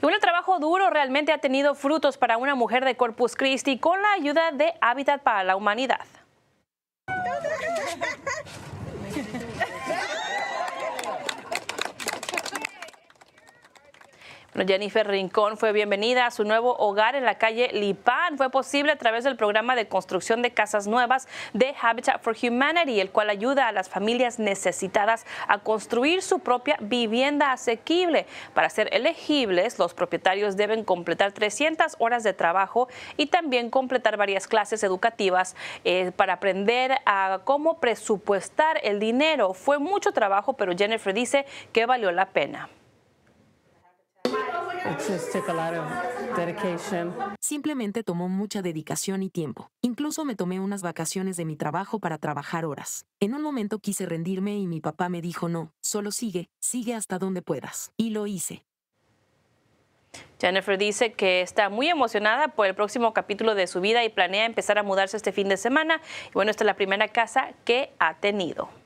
Y un trabajo duro realmente ha tenido frutos para una mujer de Corpus Christi con la ayuda de Hábitat para la Humanidad. Jennifer Rincón fue bienvenida a su nuevo hogar en la calle Lipán. Fue posible a través del programa de construcción de casas nuevas de Habitat for Humanity, el cual ayuda a las familias necesitadas a construir su propia vivienda asequible. Para ser elegibles, los propietarios deben completar 300 horas de trabajo y también completar varias clases educativas eh, para aprender a cómo presupuestar el dinero. Fue mucho trabajo, pero Jennifer dice que valió la pena. Simplemente tomó mucha dedicación y tiempo. Incluso me tomé unas vacaciones de mi trabajo para trabajar horas. En un momento quise rendirme y mi papá me dijo no, solo sigue, sigue hasta donde puedas. Y lo hice. Jennifer dice que está muy emocionada por el próximo capítulo de su vida y planea empezar a mudarse este fin de semana. Y bueno, esta es la primera casa que ha tenido.